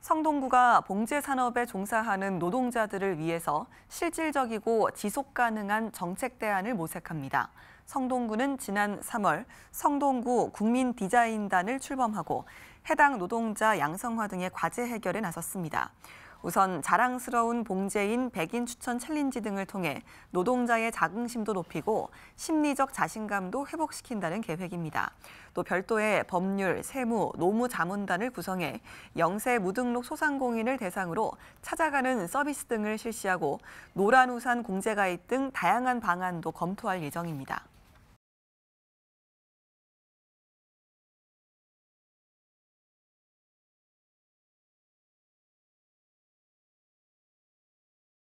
성동구가 봉제 산업에 종사하는 노동자들을 위해서 실질적이고 지속 가능한 정책 대안을 모색합니다. 성동구는 지난 3월 성동구 국민 디자인단을 출범하고 해당 노동자 양성화 등의 과제 해결에 나섰습니다. 우선 자랑스러운 봉제인 백인 추천 챌린지 등을 통해 노동자의 자긍심도 높이고 심리적 자신감도 회복시킨다는 계획입니다. 또 별도의 법률, 세무, 노무 자문단을 구성해 영세 무등록 소상공인을 대상으로 찾아가는 서비스 등을 실시하고 노란 우산 공제 가입 등 다양한 방안도 검토할 예정입니다.